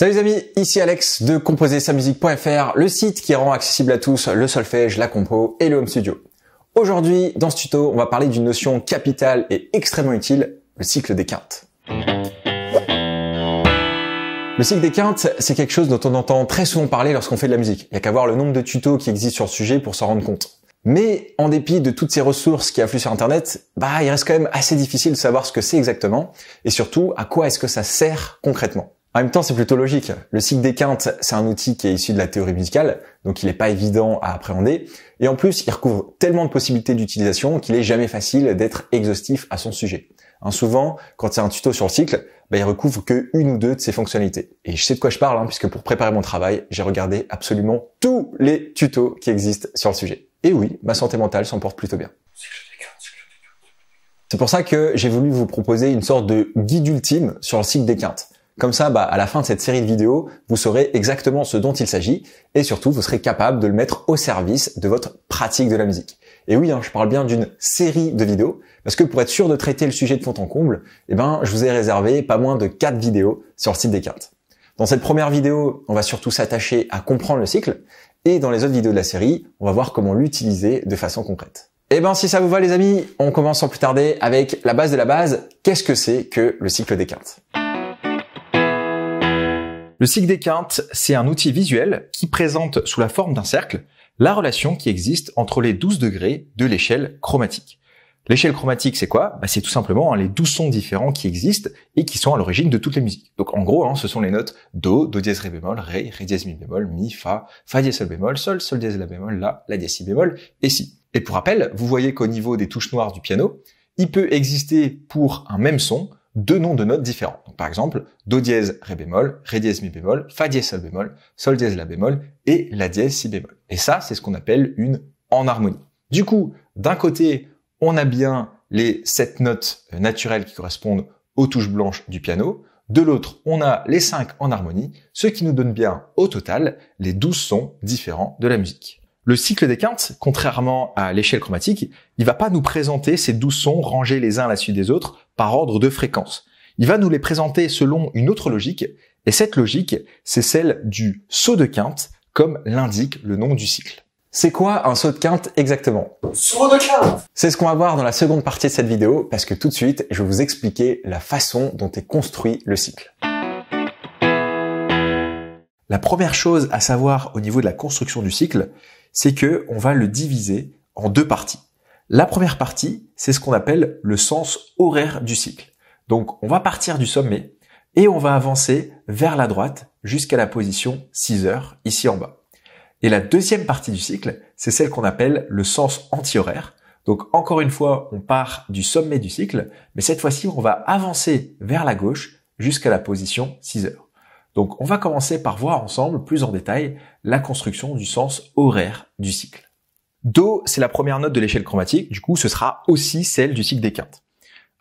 Salut les amis, ici Alex de composer-sa-musique.fr, le site qui rend accessible à tous le solfège, la compo et le home studio. Aujourd'hui, dans ce tuto, on va parler d'une notion capitale et extrêmement utile, le cycle des quintes. Le cycle des quintes, c'est quelque chose dont on entend très souvent parler lorsqu'on fait de la musique. Il n'y a qu'à voir le nombre de tutos qui existent sur le sujet pour s'en rendre compte. Mais en dépit de toutes ces ressources qui affluent sur Internet, bah il reste quand même assez difficile de savoir ce que c'est exactement et surtout à quoi est-ce que ça sert concrètement. En même temps, c'est plutôt logique. Le cycle des quintes, c'est un outil qui est issu de la théorie musicale, donc il n'est pas évident à appréhender. Et en plus, il recouvre tellement de possibilités d'utilisation qu'il est jamais facile d'être exhaustif à son sujet. Hein, souvent, quand c'est un tuto sur le cycle, bah, il recouvre que une ou deux de ses fonctionnalités. Et je sais de quoi je parle, hein, puisque pour préparer mon travail, j'ai regardé absolument tous les tutos qui existent sur le sujet. Et oui, ma santé mentale s'en porte plutôt bien. C'est pour ça que j'ai voulu vous proposer une sorte de guide ultime sur le cycle des quintes. Comme ça, bah, à la fin de cette série de vidéos, vous saurez exactement ce dont il s'agit et surtout, vous serez capable de le mettre au service de votre pratique de la musique. Et oui, hein, je parle bien d'une série de vidéos parce que pour être sûr de traiter le sujet de fond en comble, eh ben, je vous ai réservé pas moins de 4 vidéos sur le site des cartes. Dans cette première vidéo, on va surtout s'attacher à comprendre le cycle et dans les autres vidéos de la série, on va voir comment l'utiliser de façon concrète. Eh ben, si ça vous va, les amis, on commence sans plus tarder avec la base de la base. Qu'est-ce que c'est que le cycle des cartes? Le cycle des quintes, c'est un outil visuel qui présente sous la forme d'un cercle la relation qui existe entre les 12 degrés de l'échelle chromatique. L'échelle chromatique, c'est quoi bah, C'est tout simplement hein, les 12 sons différents qui existent et qui sont à l'origine de toutes les musiques. Donc en gros, hein, ce sont les notes Do, Do dièse Ré bémol, Ré, Ré dièse Mi bémol, Mi, Fa, Fa dièse Sol bémol, Sol, Sol dièse La bémol, La, La dièse Si bémol et Si. Et pour rappel, vous voyez qu'au niveau des touches noires du piano, il peut exister pour un même son deux noms de notes différents. par exemple, do dièse ré bémol, ré dièse mi bémol, fa dièse sol bémol, sol dièse la bémol et la dièse si bémol. Et ça, c'est ce qu'on appelle une enharmonie. Du coup, d'un côté, on a bien les sept notes euh, naturelles qui correspondent aux touches blanches du piano. De l'autre, on a les cinq en harmonie, ce qui nous donne bien au total les douze sons différents de la musique. Le cycle des quintes, contrairement à l'échelle chromatique, il va pas nous présenter ces douze sons rangés les uns à la suite des autres par ordre de fréquence. Il va nous les présenter selon une autre logique, et cette logique, c'est celle du saut de quinte, comme l'indique le nom du cycle. C'est quoi un saut de quinte exactement Saut de quinte C'est ce qu'on va voir dans la seconde partie de cette vidéo, parce que tout de suite, je vais vous expliquer la façon dont est construit le cycle. La première chose à savoir au niveau de la construction du cycle, c'est que on va le diviser en deux parties. La première partie, c'est ce qu'on appelle le sens horaire du cycle. Donc on va partir du sommet et on va avancer vers la droite jusqu'à la position 6 heures ici en bas. Et la deuxième partie du cycle, c'est celle qu'on appelle le sens antihoraire. Donc encore une fois, on part du sommet du cycle, mais cette fois-ci, on va avancer vers la gauche jusqu'à la position 6 heures. Donc on va commencer par voir ensemble plus en détail la construction du sens horaire du cycle. Do, c'est la première note de l'échelle chromatique, du coup ce sera aussi celle du cycle des quintes.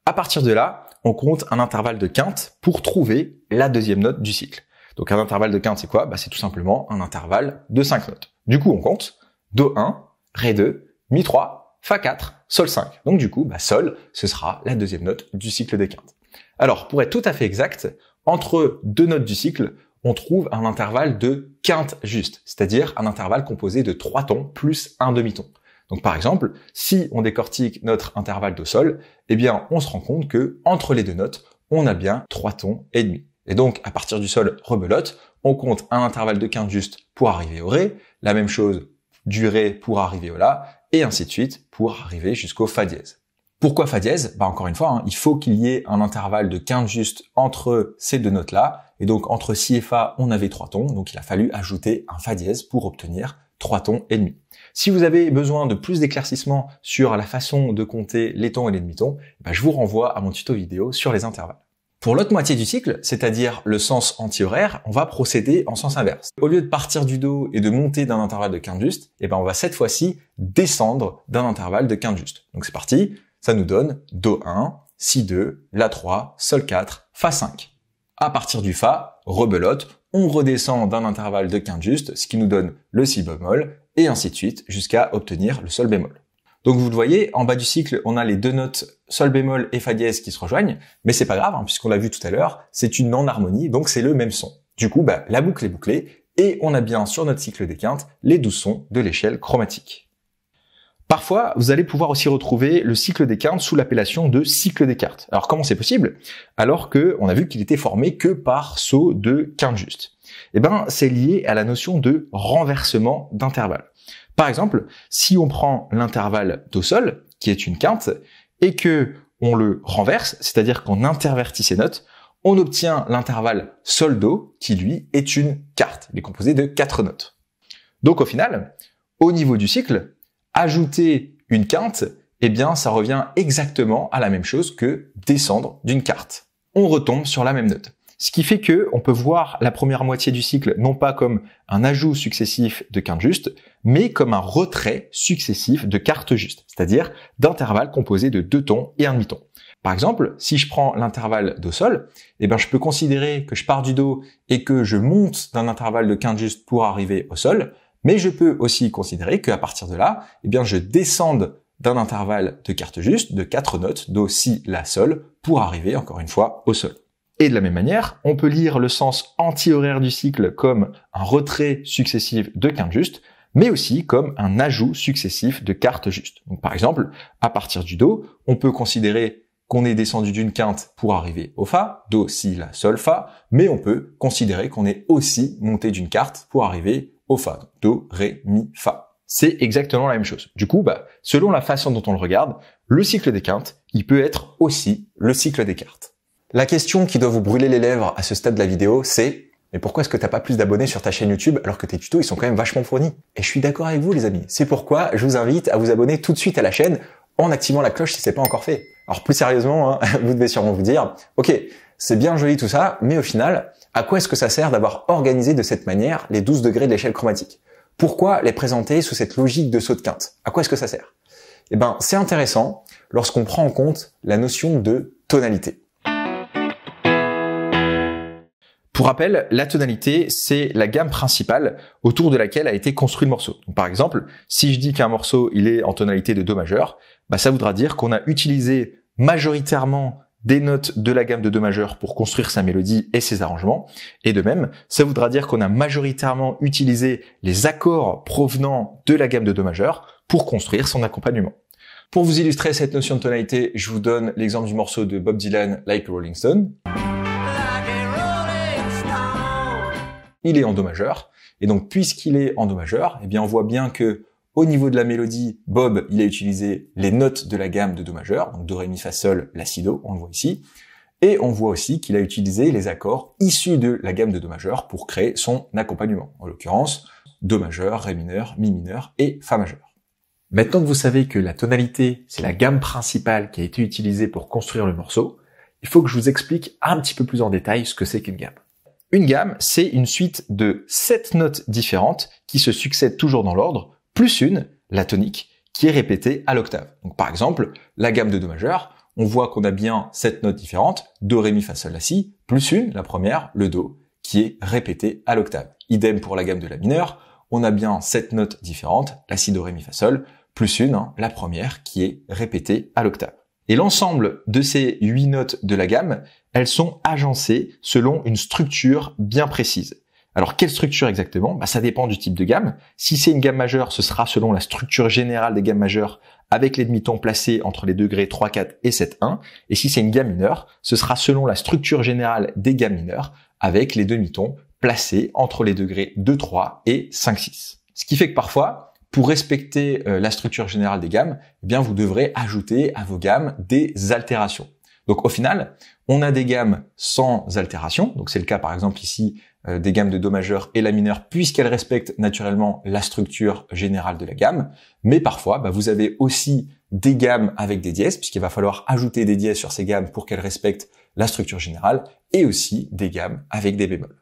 À partir de là, on compte un intervalle de quinte pour trouver la deuxième note du cycle. Donc un intervalle de quinte, c'est quoi bah, C'est tout simplement un intervalle de cinq notes. Du coup, on compte Do 1, Ré 2, Mi 3, Fa 4, Sol 5. Donc du coup, bah, Sol, ce sera la deuxième note du cycle des quintes. Alors, pour être tout à fait exact, entre deux notes du cycle, on trouve un intervalle de quinte juste, c'est-à-dire un intervalle composé de trois tons plus un demi-ton. Donc par exemple, si on décortique notre intervalle de sol, eh bien on se rend compte que entre les deux notes, on a bien trois tons et demi. Et donc à partir du sol rebelote, on compte un intervalle de quinte juste pour arriver au ré, la même chose du ré pour arriver au la, et ainsi de suite pour arriver jusqu'au fa dièse. Pourquoi fa dièse bah Encore une fois, hein, il faut qu'il y ait un intervalle de quinte juste entre ces deux notes-là. Et donc entre si et fa, on avait trois tons, donc il a fallu ajouter un fa dièse pour obtenir trois tons et demi. Si vous avez besoin de plus d'éclaircissement sur la façon de compter les tons et les demi-tons, bah, je vous renvoie à mon tuto vidéo sur les intervalles. Pour l'autre moitié du cycle, c'est-à-dire le sens antihoraire, on va procéder en sens inverse. Au lieu de partir du Do et de monter d'un intervalle de quinte juste, eh ben on va cette fois-ci descendre d'un intervalle de quinte juste. Donc c'est parti, ça nous donne Do1, Si2, La3, Sol4, Fa5. À partir du Fa, rebelote, on redescend d'un intervalle de quinte juste, ce qui nous donne le Si bémol, et ainsi de suite, jusqu'à obtenir le Sol bémol. Donc vous le voyez, en bas du cycle, on a les deux notes Sol bémol et Fa dièse qui se rejoignent, mais c'est pas grave, hein, puisqu'on l'a vu tout à l'heure, c'est une non-harmonie, donc c'est le même son. Du coup, bah, la boucle est bouclée, et on a bien sur notre cycle des quintes les douze sons de l'échelle chromatique. Parfois, vous allez pouvoir aussi retrouver le cycle des cartes sous l'appellation de cycle des cartes. Alors comment c'est possible Alors qu'on a vu qu'il était formé que par saut de quinte juste. Eh bien, c'est lié à la notion de renversement d'intervalle. Par exemple, si on prend l'intervalle do sol, qui est une quinte, et que on le renverse, c'est-à-dire qu'on intervertit ses notes, on obtient l'intervalle sol do, qui lui est une carte. Il est composé de quatre notes. Donc au final, au niveau du cycle, ajouter une quinte, eh bien, ça revient exactement à la même chose que descendre d'une carte. On retombe sur la même note. Ce qui fait que on peut voir la première moitié du cycle non pas comme un ajout successif de quinte juste, mais comme un retrait successif de carte juste, c'est-à-dire d'intervalles composés de deux tons et un demi-ton. Par exemple, si je prends l'intervalle do sol, eh ben, je peux considérer que je pars du do et que je monte d'un intervalle de quinte juste pour arriver au sol. Mais je peux aussi considérer qu'à partir de là, eh bien, je descende d'un intervalle de carte juste de quatre notes, do, si, la, sol, pour arriver encore une fois au sol. Et de la même manière, on peut lire le sens anti-horaire du cycle comme un retrait successif de quinte juste, mais aussi comme un ajout successif de cartes juste. Donc, par exemple, à partir du do, on peut considérer qu'on est descendu d'une quinte pour arriver au fa, do, si, la, sol, fa, mais on peut considérer qu'on est aussi monté d'une carte pour arriver au fa. do, ré, mi, fa. C'est exactement la même chose. Du coup, bah, selon la façon dont on le regarde, le cycle des quintes, il peut être aussi le cycle des cartes. La question qui doit vous brûler les lèvres à ce stade de la vidéo, c'est mais pourquoi est-ce que t'as pas plus d'abonnés sur ta chaîne YouTube alors que tes tutos ils sont quand même vachement fournis Et je suis d'accord avec vous les amis. C'est pourquoi je vous invite à vous abonner tout de suite à la chaîne en activant la cloche si c'est pas encore fait. Alors plus sérieusement, hein, vous devez sûrement vous dire, ok, c'est bien joli tout ça, mais au final, à quoi est-ce que ça sert d'avoir organisé de cette manière les 12 degrés de l'échelle chromatique Pourquoi les présenter sous cette logique de saut de quinte À quoi est-ce que ça sert Eh ben, c'est intéressant lorsqu'on prend en compte la notion de tonalité. Pour rappel, la tonalité, c'est la gamme principale autour de laquelle a été construit le morceau. par exemple, si je dis qu'un morceau il est en tonalité de Do majeur, bah, ça voudra dire qu'on a utilisé majoritairement des notes de la gamme de Do majeur pour construire sa mélodie et ses arrangements. Et de même, ça voudra dire qu'on a majoritairement utilisé les accords provenant de la gamme de Do majeur pour construire son accompagnement. Pour vous illustrer cette notion de tonalité, je vous donne l'exemple du morceau de Bob Dylan Like a Rolling Stone. Il est en Do majeur. Et donc, puisqu'il est en Do majeur, eh bien, on voit bien que au niveau de la mélodie, Bob, il a utilisé les notes de la gamme de Do majeur, donc Do, Ré, Mi, Fa, Sol, La, Si, Do, on le voit ici. Et on voit aussi qu'il a utilisé les accords issus de la gamme de Do majeur pour créer son accompagnement. En l'occurrence, Do majeur, Ré mineur, Mi mineur et Fa majeur. Maintenant que vous savez que la tonalité, c'est la gamme principale qui a été utilisée pour construire le morceau, il faut que je vous explique un petit peu plus en détail ce que c'est qu'une gamme. Une gamme, c'est une suite de sept notes différentes qui se succèdent toujours dans l'ordre, plus une, la tonique, qui est répétée à l'octave. Donc par exemple, la gamme de Do majeur, on voit qu'on a bien sept notes différentes, Do, Ré, Mi, Fa, Sol, La, Si, plus une, la première, le Do, qui est répétée à l'octave. Idem pour la gamme de la mineure, on a bien sept notes différentes, La, Si, Do, Ré, Mi, Fa, Sol, plus une, hein, la première, qui est répétée à l'octave. Et l'ensemble de ces huit notes de la gamme, elles sont agencées selon une structure bien précise. Alors quelle structure exactement bah, Ça dépend du type de gamme. Si c'est une gamme majeure, ce sera selon la structure générale des gammes majeures avec les demi-tons placés entre les degrés 3, 4 et 7, 1. Et si c'est une gamme mineure, ce sera selon la structure générale des gammes mineures avec les demi-tons placés entre les degrés 2, 3 et 5, 6. Ce qui fait que parfois, pour respecter euh, la structure générale des gammes, eh bien vous devrez ajouter à vos gammes des altérations. Donc au final, on a des gammes sans altération. Donc c'est le cas par exemple ici euh, des gammes de Do majeur et La mineur, puisqu'elles respectent naturellement la structure générale de la gamme. Mais parfois, bah, vous avez aussi des gammes avec des dièses, puisqu'il va falloir ajouter des dièses sur ces gammes pour qu'elles respectent la structure générale, et aussi des gammes avec des bémols.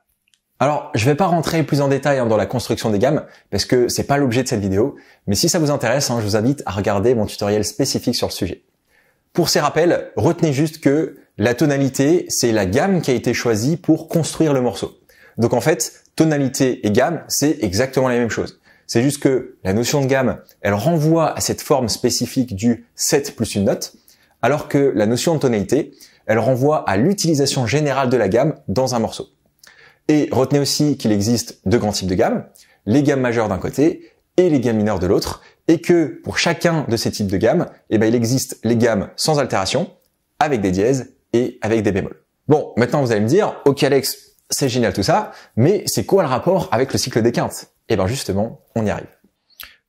Alors, je ne vais pas rentrer plus en détail dans la construction des gammes, parce que c'est pas l'objet de cette vidéo, mais si ça vous intéresse, hein, je vous invite à regarder mon tutoriel spécifique sur le sujet. Pour ces rappels, retenez juste que la tonalité, c'est la gamme qui a été choisie pour construire le morceau. Donc en fait, tonalité et gamme, c'est exactement la même chose. C'est juste que la notion de gamme, elle renvoie à cette forme spécifique du 7 plus une note, alors que la notion de tonalité, elle renvoie à l'utilisation générale de la gamme dans un morceau. Et retenez aussi qu'il existe deux grands types de gammes, les gammes majeures d'un côté et les gammes mineures de l'autre, et que pour chacun de ces types de gammes, eh ben, il existe les gammes sans altération, avec des dièses et avec des bémols. Bon, maintenant vous allez me dire, ok Alex, c'est génial tout ça, mais c'est quoi le rapport avec le cycle des quintes Eh bien justement, on y arrive.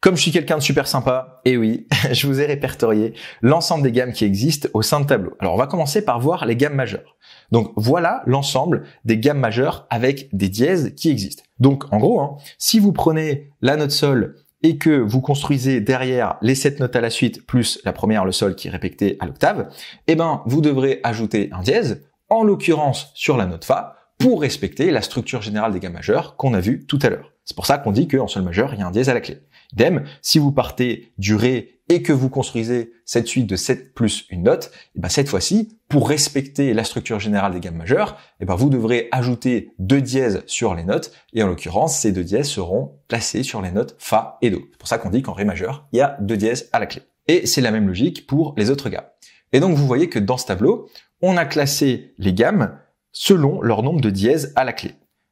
Comme je suis quelqu'un de super sympa, et eh oui, je vous ai répertorié l'ensemble des gammes qui existent au sein de Tableau. Alors on va commencer par voir les gammes majeures. Donc voilà l'ensemble des gammes majeures avec des dièses qui existent. Donc en gros, hein, si vous prenez la note sol et que vous construisez derrière les sept notes à la suite plus la première le sol qui est répété à l'octave, eh ben vous devrez ajouter un dièse, en l'occurrence sur la note fa, pour respecter la structure générale des gammes majeures qu'on a vu tout à l'heure. C'est pour ça qu'on dit qu'en sol majeur, il y a un dièse à la clé. Idem, si vous partez du Ré et que vous construisez cette suite de 7 plus une note, et eh ben, cette fois-ci, pour respecter la structure générale des gammes majeures, et eh ben, vous devrez ajouter deux dièses sur les notes, et en l'occurrence, ces deux dièses seront placées sur les notes Fa et Do. C'est pour ça qu'on dit qu'en Ré majeur, il y a deux dièses à la clé. Et c'est la même logique pour les autres gammes. Et donc vous voyez que dans ce tableau, on a classé les gammes selon leur nombre de dièses à la clé.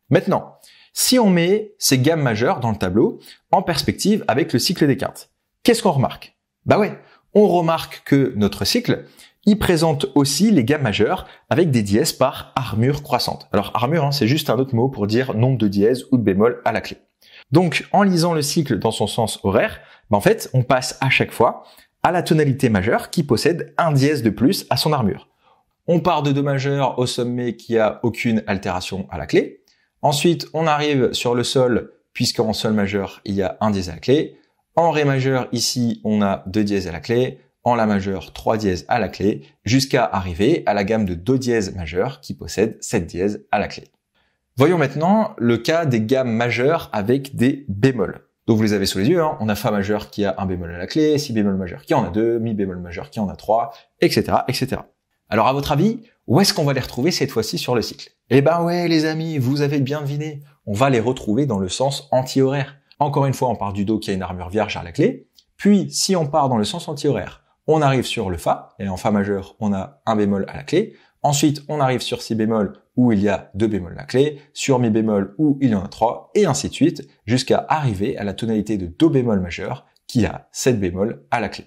Maintenant, si on met ces gammes majeures dans le tableau en perspective avec le cycle des cartes, qu'est-ce qu'on remarque Bah ouais, on remarque que notre cycle, y présente aussi les gammes majeures avec des dièses par armure croissante. Alors armure, hein, c'est juste un autre mot pour dire nombre de dièses ou de bémol à la clé. Donc en lisant le cycle dans son sens horaire, bah en fait on passe à chaque fois à la tonalité majeure qui possède un dièse de plus à son armure. On part de Do majeur au sommet qui a aucune altération à la clé. Ensuite, on arrive sur le sol, puisqu'en sol majeur, il y a un dièse à la clé. En Ré majeur, ici, on a deux dièses à la clé. En La majeur, trois dièses à la clé, jusqu'à arriver à la gamme de Do dièse majeur qui possède sept dièses à la clé. Voyons maintenant le cas des gammes majeures avec des bémols. Donc vous les avez sous les yeux, hein. on a Fa majeur qui a un bémol à la clé, Si bémol majeur qui en a deux, Mi bémol majeur qui en a trois, etc., etc. Alors à votre avis, où est-ce qu'on va les retrouver cette fois-ci sur le cycle Eh ben ouais les amis, vous avez bien deviné, on va les retrouver dans le sens anti-horaire. Encore une fois, on part du Do qui a une armure vierge à la clé, puis si on part dans le sens anti-horaire, on arrive sur le Fa, et en Fa majeur, on a un bémol à la clé. Ensuite, on arrive sur Si bémol, où il y a deux bémols à la clé, sur Mi bémol, où il y en a trois, et ainsi de suite, jusqu'à arriver à la tonalité de Do bémol majeur, qui a sept bémols à la clé.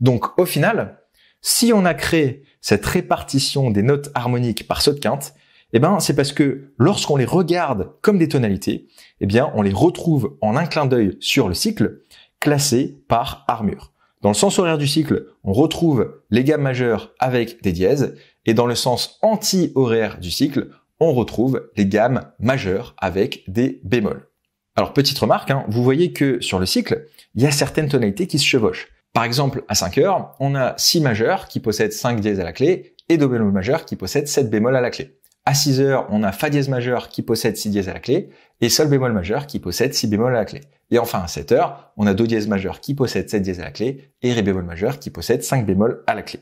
Donc, au final, si on a créé cette répartition des notes harmoniques par saut de quinte, eh ben, c'est parce que lorsqu'on les regarde comme des tonalités, eh bien, on les retrouve en un clin d'œil sur le cycle, classé par armure. Dans le sens horaire du cycle, on retrouve les gammes majeures avec des dièses, et dans le sens anti-horaire du cycle, on retrouve les gammes majeures avec des bémols. Alors petite remarque, hein, vous voyez que sur le cycle, il y a certaines tonalités qui se chevauchent. Par exemple, à 5 heures, on a Si majeur qui possède 5 dièses à la clé et Do bémol majeur qui possède 7 bémol à la clé. À 6 heures, on a Fa dièse majeur qui possède 6 dièses à la clé et Sol bémol majeur qui possède 6 bémol à la clé. Et enfin, à 7 heures, on a Do dièse majeur qui possède 7 dièses à la clé et Ré bémol majeur qui possède 5 bémol à la clé.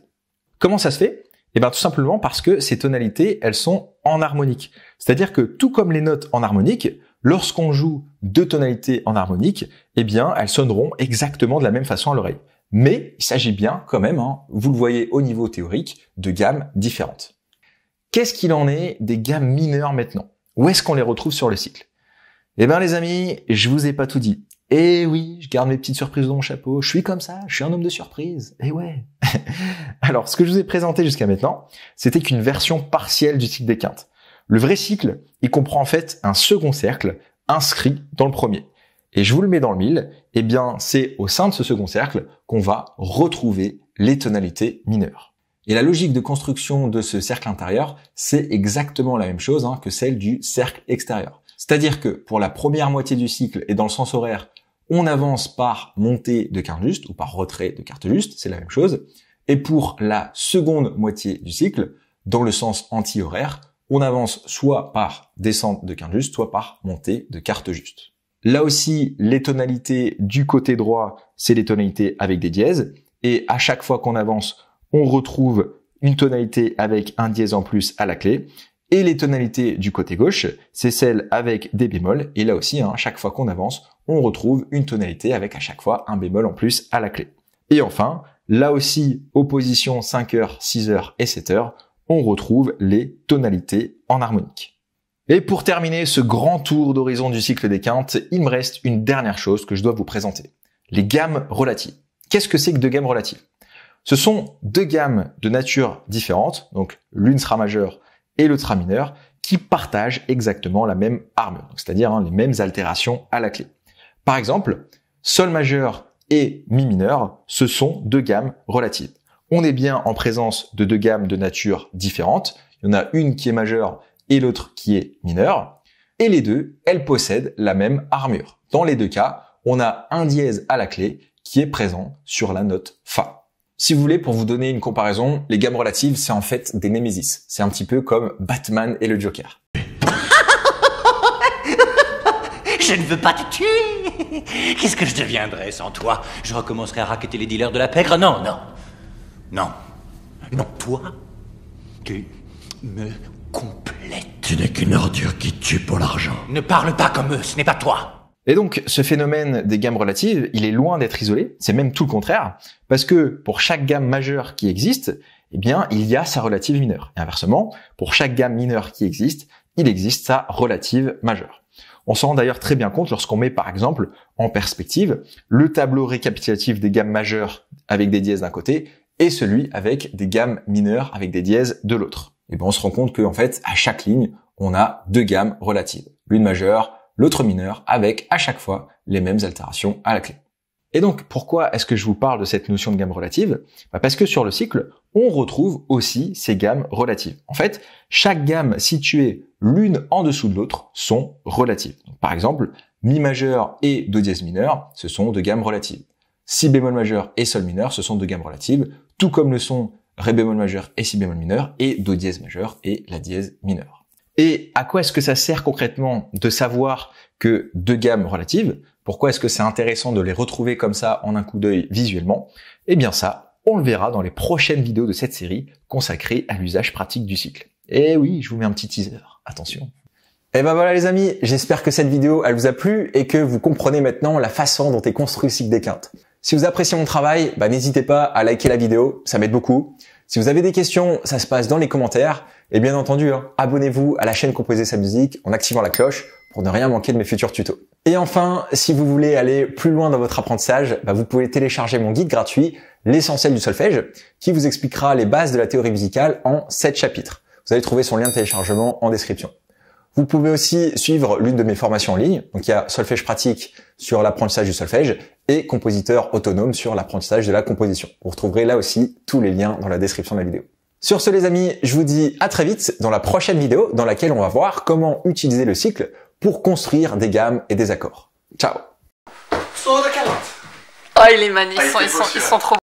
Comment ça se fait Eh bien tout simplement parce que ces tonalités, elles sont en harmonique. C'est-à-dire que tout comme les notes en harmonique, lorsqu'on joue deux tonalités en harmonique, eh bien elles sonneront exactement de la même façon à l'oreille. Mais il s'agit bien quand même, hein, vous le voyez au niveau théorique, de gammes différentes. Qu'est-ce qu'il en est des gammes mineures maintenant Où est-ce qu'on les retrouve sur le cycle Eh bien les amis, je vous ai pas tout dit. Eh oui, je garde mes petites surprises dans mon chapeau, je suis comme ça, je suis un homme de surprise. Eh ouais Alors ce que je vous ai présenté jusqu'à maintenant, c'était qu'une version partielle du cycle des quintes. Le vrai cycle, il comprend en fait un second cercle inscrit dans le premier et je vous le mets dans le mille, eh bien, c'est au sein de ce second cercle qu'on va retrouver les tonalités mineures. Et la logique de construction de ce cercle intérieur, c'est exactement la même chose hein, que celle du cercle extérieur. C'est-à-dire que pour la première moitié du cycle et dans le sens horaire, on avance par montée de carte juste ou par retrait de carte juste, c'est la même chose. Et pour la seconde moitié du cycle, dans le sens anti-horaire, on avance soit par descente de quinte juste, soit par montée de carte juste. Là aussi, les tonalités du côté droit, c'est les tonalités avec des dièses. Et à chaque fois qu'on avance, on retrouve une tonalité avec un dièse en plus à la clé. Et les tonalités du côté gauche, c'est celles avec des bémols. Et là aussi, hein, à chaque fois qu'on avance, on retrouve une tonalité avec à chaque fois un bémol en plus à la clé. Et enfin, là aussi, opposition 5 h 6 h et 7 h on retrouve les tonalités en harmonique. Et pour terminer ce grand tour d'horizon du cycle des quintes, il me reste une dernière chose que je dois vous présenter. Les gammes relatives. Qu'est-ce que c'est que deux gammes relatives Ce sont deux gammes de nature différente, donc l'une sera majeure et l'autre sera mineure, qui partagent exactement la même armure, c'est-à-dire hein, les mêmes altérations à la clé. Par exemple, sol majeur et mi mineur, ce sont deux gammes relatives. On est bien en présence de deux gammes de nature différente. Il y en a une qui est majeure et l'autre qui est mineur. Et les deux, elles possèdent la même armure. Dans les deux cas, on a un dièse à la clé qui est présent sur la note Fa. Si vous voulez, pour vous donner une comparaison, les gammes relatives, c'est en fait des némésis. C'est un petit peu comme Batman et le Joker. Je ne veux pas te tuer Qu'est-ce que je deviendrais sans toi Je recommencerai à raqueter les dealers de la pègre Non, non. Non. Non, toi, tu me complète. Tu n'es qu'une ordure qui tue pour l'argent. Ne parle pas comme eux, ce n'est pas toi. Et donc, ce phénomène des gammes relatives, il est loin d'être isolé, c'est même tout le contraire, parce que pour chaque gamme majeure qui existe, eh bien, il y a sa relative mineure. Et inversement, pour chaque gamme mineure qui existe, il existe sa relative majeure. On s'en rend d'ailleurs très bien compte lorsqu'on met, par exemple, en perspective le tableau récapitulatif des gammes majeures avec des dièses d'un côté et celui avec des gammes mineures avec des dièses de l'autre et ben on se rend compte qu'en fait, à chaque ligne, on a deux gammes relatives. L'une majeure, l'autre mineure, avec à chaque fois les mêmes altérations à la clé. Et donc, pourquoi est-ce que je vous parle de cette notion de gamme relative bah, Parce que sur le cycle, on retrouve aussi ces gammes relatives. En fait, chaque gamme située l'une en dessous de l'autre sont relatives. par exemple, mi majeur et do dièse mineur, ce sont deux gammes relatives. Si bémol majeur et sol mineur, ce sont deux gammes relatives, tout comme le sont Ré bémol majeur et Si bémol mineur, et Do dièse majeur et La dièse mineure. Et à quoi est-ce que ça sert concrètement de savoir que deux gammes relatives Pourquoi est-ce que c'est intéressant de les retrouver comme ça en un coup d'œil visuellement Eh bien ça, on le verra dans les prochaines vidéos de cette série consacrée à l'usage pratique du cycle. Et eh oui, je vous mets un petit teaser, attention. Et eh ben voilà les amis, j'espère que cette vidéo elle vous a plu et que vous comprenez maintenant la façon dont est construit le cycle des quintes. Si vous appréciez mon travail, bah, n'hésitez pas à liker la vidéo, ça m'aide beaucoup. Si vous avez des questions, ça se passe dans les commentaires. Et bien entendu, hein, abonnez-vous à la chaîne Composer sa musique en activant la cloche pour ne rien manquer de mes futurs tutos. Et enfin, si vous voulez aller plus loin dans votre apprentissage, bah, vous pouvez télécharger mon guide gratuit, l'essentiel du solfège, qui vous expliquera les bases de la théorie musicale en 7 chapitres. Vous allez trouver son lien de téléchargement en description. Vous pouvez aussi suivre l'une de mes formations en ligne. Donc il y a solfège pratique sur l'apprentissage du solfège et compositeur autonome sur l'apprentissage de la composition. Vous retrouverez là aussi tous les liens dans la description de la vidéo. Sur ce les amis, je vous dis à très vite dans la prochaine vidéo dans laquelle on va voir comment utiliser le cycle pour construire des gammes et des accords. Ciao Oh il est magnifique, ah, ils, sont, ils sont trop